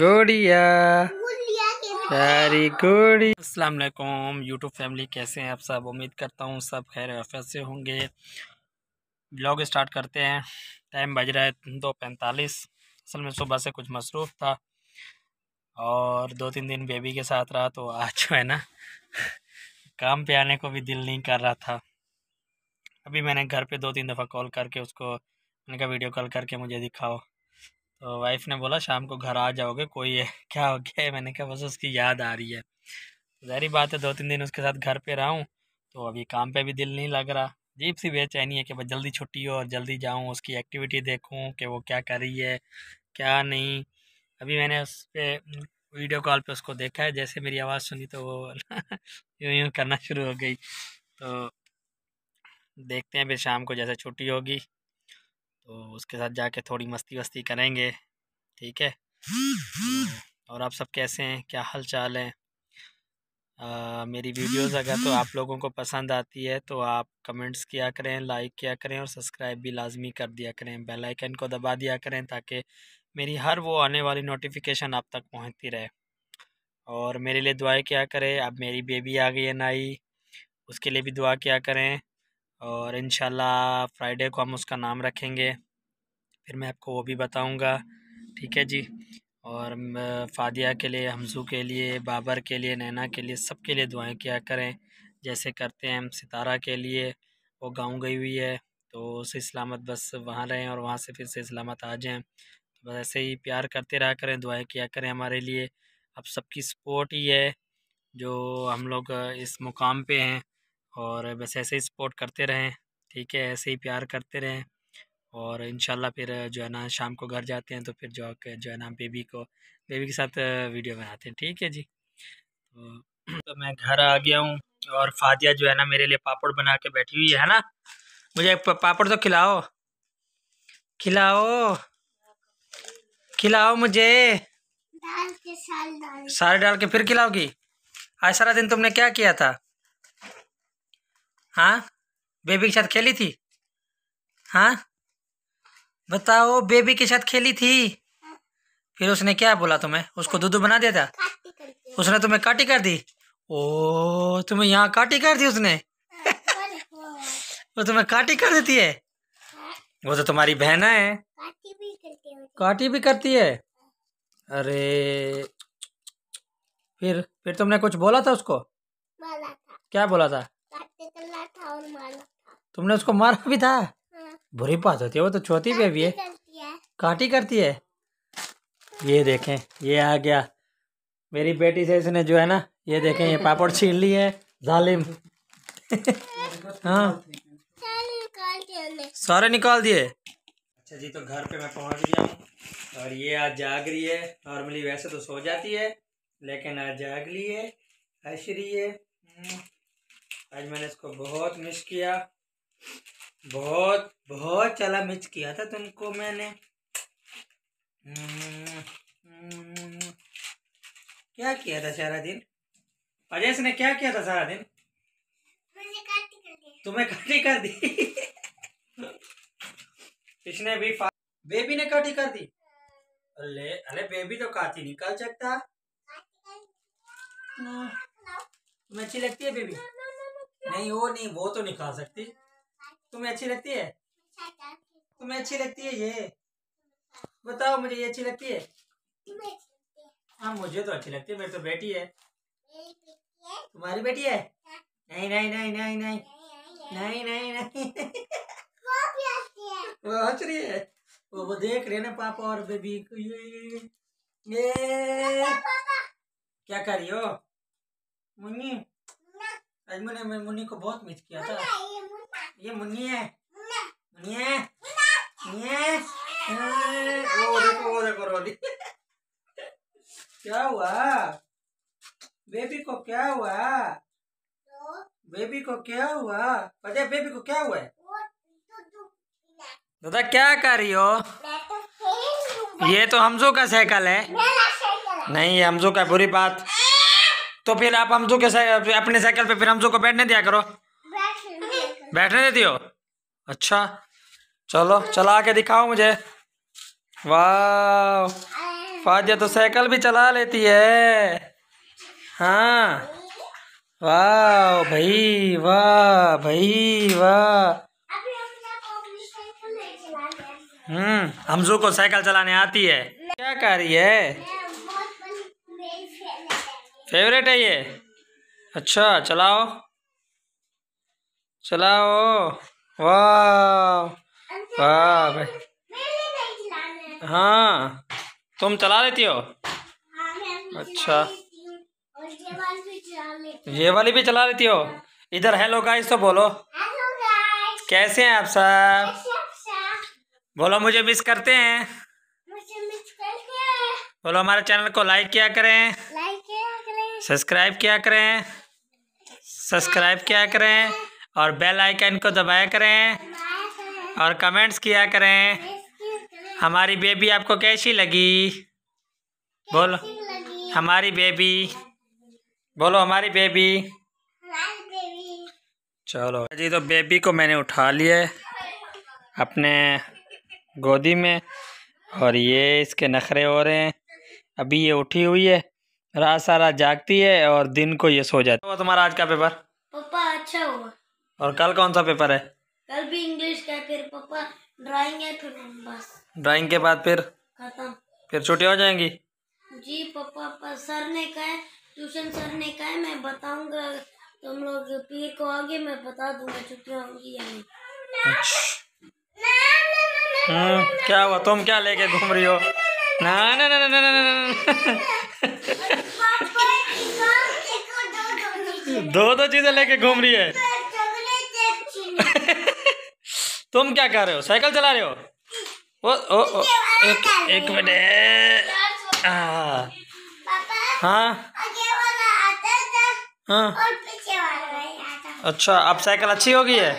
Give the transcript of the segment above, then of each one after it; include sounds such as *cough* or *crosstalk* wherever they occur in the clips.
गुड़िया प्यारी गोड़ी अस्सलाम वालेकुम यूट्यूब फैमिली कैसे हैं आप सब उम्मीद करता हूँ सब खैर वफत से होंगे ब्लॉग स्टार्ट करते हैं टाइम बज रहा है दो पैंतालीस असल में सुबह से कुछ मसरूफ़ था और दो तीन दिन बेबी के साथ रहा तो आज जो है ना काम पे आने को भी दिल नहीं कर रहा था अभी मैंने घर पे दो तीन दफ़ा कॉल करके उसको मैंने कहा वीडियो कॉल करके मुझे दिखाओ तो वाइफ ने बोला शाम को घर आ जाओगे कोई है *laughs* क्या हो गया है मैंने कहा बस उसकी याद आ रही है तो जहरी बात है दो तीन दिन उसके साथ घर पे रहा हूँ तो अभी काम पे भी दिल नहीं लग रहा जीप सी बेचैनी है कि बस जल्दी छुट्टी हो और जल्दी जाऊँ उसकी एक्टिविटी देखूँ कि वो क्या कर रही है क्या नहीं अभी मैंने उस पर वीडियो कॉल पर उसको देखा है जैसे मेरी आवाज़ सुनी तो वो यूँ *laughs* यूँ करना शुरू हो गई तो देखते हैं फिर शाम को जैसे छुट्टी होगी तो उसके साथ जाके थोड़ी मस्ती वस्ती करेंगे ठीक है तो और आप सब कैसे हैं क्या हाल चाल है आ, मेरी वीडियोस अगर तो आप लोगों को पसंद आती है तो आप कमेंट्स किया करें लाइक किया करें और सब्सक्राइब भी लाजमी कर दिया करें बेल आइकन को दबा दिया करें ताकि मेरी हर वो आने वाली नोटिफिकेशन आप तक पहुंचती रहे और मेरे लिए दुआएं क्या करें अब मेरी बेबी आ गई है नाई उसके लिए भी दुआ क्या करें और इन फ्राइडे को हम उसका नाम रखेंगे फिर मैं आपको वो भी बताऊँगा ठीक है जी और फादिया के लिए हमजू के लिए बाबर के लिए नैना के लिए सब के लिए दुआएं किया करें जैसे करते हैं हम सितारा के लिए वो गांव गई हुई है तो उसे सलामत बस वहाँ रहें और वहाँ से फिर से सलामत आ जाएं तो बस ऐसे ही प्यार करते रहा करें दुआएँ किया करें हमारे लिए अब सबकी सपोर्ट ही है जो हम लोग इस मुकाम पे हैं और बस ऐसे ही सपोर्ट करते रहें ठीक है ऐसे ही प्यार करते रहें और इन फिर जो है ना शाम को घर जाते हैं तो फिर जो जो है ना बेबी को बेबी के साथ वीडियो बनाते हैं ठीक है जी तो, तो मैं घर आ गया हूँ और फादिया जो है ना मेरे लिए पापड़ बना के बैठी हुई है ना मुझे पापड़ तो खिलाओ खिलाओ खिलाओ मुझे के सारे डाल के फिर खिलाओगी आज सारा दिन तुमने क्या किया था हाँ बेबी के साथ खेली थी हाँ बताओ बेबी के साथ खेली थी फिर उसने क्या बोला तुम्हें उसको दूध बना दिया था उसने तुम्हें काटी कर दी ओ तुम्हें यहाँ काटी कर दी उसने वो तुम्हें काटी कर देती है वो तो तुम्हारी बहना है काटी भी करती है अरे फिर फिर तुमने कुछ बोला था उसको बोला था। क्या बोला था तुमने उसको मारा भी था हाँ। बुरी बात होती है वो तो चौथी पे भी है काटी करती है ये देखें ये आ गया मेरी बेटी से इसने जो है ना ये देखें ये पापड़ छीन ली है जालिम *laughs* हाँ सारे निकाल दिए अच्छा जी तो घर पे मैं पहुंच गया हूँ और ये आज जाग रही है नॉर्मली वैसे तो सो जाती है लेकिन आज जाग ली है हंस रही है आज मैंने इसको बहुत मिस किया बहुत बहुत चला मिस किया था तुमको मैंने क्या किया था सारा दिन अजय ने क्या किया था सारा दिन तुम्हें काटी कर दी इसने भी बेबी ने काटी कर दी अरे अरे बेबी तो काटी निकल सकता हाँ। तुम्हें अच्छी लगती है बेबी नहीं वो नहीं वो तो नहीं खा सकती तुम्हें अच्छी लगती है तुम्हें अच्छी लगती है ये बताओ मुझे ये अच्छी लगती है हाँ मुझे तो अच्छी लगती है मेरी तो बेटी है तुम्हारी बेटी है नहीं नहीं नहीं नहीं नहीं नहीं नहीं नहीं वो हंस रही है वो वो देख रहे ना पापा और बेबी ये क्या कर रही हो मुन्नी आज मैंने मुन्नी को बहुत मिस किया था ये मुन्नी है मुन्नी है मुन्नी है देखो देखो रोली क्या हुआ बेबी को क्या हुआ तो- बेबी को क्या हुआ पता है बेबी को क्या हुआ तो दादा क्या कर रही हो तो ये तो हमजो का साइकिल है नहीं ये हमजो का बुरी बात तो फिर आप हमजू के अपने साइकिल पे फिर हमजू को बैठने दिया करो बैठने देती हो अच्छा चलो चला के दिखाओ मुझे वाह फाजिया तो साइकिल भी चला लेती है हाँ वाह भाई वाह भाई वाह हम्म हमजू को साइकिल चलाने आती है क्या कर रही है फेवरेट है ये अच्छा चलाओ चलाओ वाह वाह भाई हाँ तुम चला लेती हो अच्छा ये वाली भी चला लेती हो इधर हेलो गाइस तो बोलो कैसे हैं आप सब बोलो मुझे मिस करते हैं बोलो हमारे चैनल को लाइक किया करें सब्सक्राइब क्या करें सब्सक्राइब क्या करें और बेल आइकन को दबाया करें और कमेंट्स किया करें हमारी बेबी आपको कैसी लगी बोलो हमारी बेबी बोलो हमारी बेबी चलो जी तो बेबी को मैंने उठा लिया अपने गोदी में और ये इसके नखरे हो रहे हैं अभी ये उठी हुई है रात सारा जागती है और दिन को ये सो जाती है तुम्हारा आज का पेपर पापा अच्छा हुआ और कल कौन सा पेपर है कल भी इंग्लिश का फिर पापा ड्राइंग है फिर बस ड्राइंग के बाद फिर खत्म फिर छुट्टी हो जाएंगी जी पापा सर ने कहा ट्यूशन सर ने कहा मैं बताऊंगा तुम लोग पीर को आगे मैं बता दूंगा छुट्टी होगी या नहीं अच्छा। हम्म, क्या हुआ तुम क्या लेके घूम रही हो ना ना ना ना ना ना *laughs* दो दो चीजें लेके घूम रही है *laughs* तुम क्या कर रहे हो साइकिल चला रहे हो ओ ओ, ओ एक एक मिनट हाँ हाँ, हाँ। अच्छा अब साइकिल अच्छी होगी है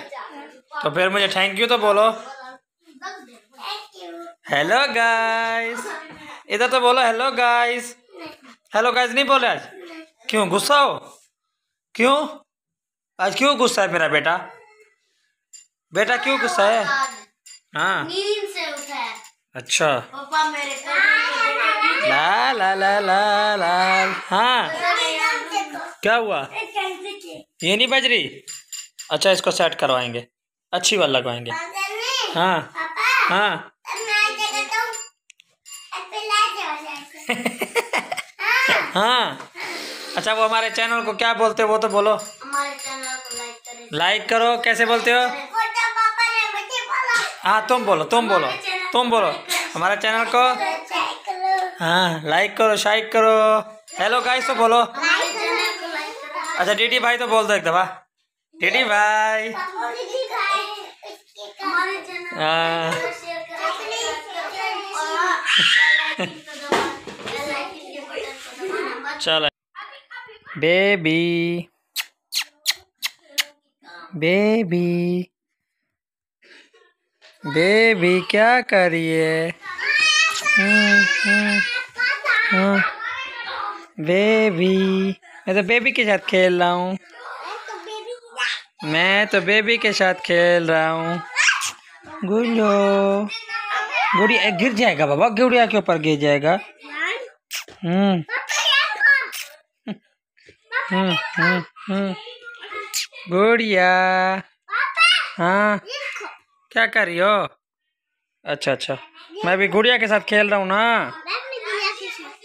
तो फिर मुझे थैंक यू तो बोलो हेलो गाइस इधर तो बोलो हेलो गाइस हेलो गाइस नहीं बोले आज क्यों गुस्सा हो क्यों आज क्यों गुस्सा है मेरा बेटा बेटा क्यों गुस्सा है हाँ अच्छा ला ला ला ला ला हाँ तो। क्या हुआ ये नहीं बज रही अच्छा इसको सेट करवाएंगे अच्छी वाला लगवाएंगे हाँ। हाँ।, *laughs* हाँ हाँ हाँ अच्छा वो हमारे चैनल को क्या बोलते हो वो तो बोलो लाइक करो कैसे बोलते हो हाँ तुम बोलो तुम बोलो तुम बोलो हमारे चैनल को हाँ लाइक करो शाइक करो हेलो गाइस तो बोलो अच्छा डीडी भाई तो बोल दो एक दफा डीडी भाई हाँ। *laughs* चलो चल baby बेबी बेबी क्या करिए बेबी हम्म, हम्म, हम्म। मैं तो बेबी के साथ खेल रहा हूँ मैं तो बेबी के साथ खेल रहा हूँ गुल्लो गुड़िया गिर जाएगा बाबा गुड़िया के ऊपर गिर जाएगा हम्म हम्म, हम्म, हम्म। गुड़िया हाँ क्या कर रही हो अच्छा अच्छा मैं भी गुड़िया के साथ खेल रहा हूँ ना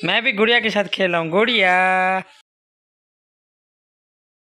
मैं भी गुड़िया के साथ खेल रहा हूँ गुड़िया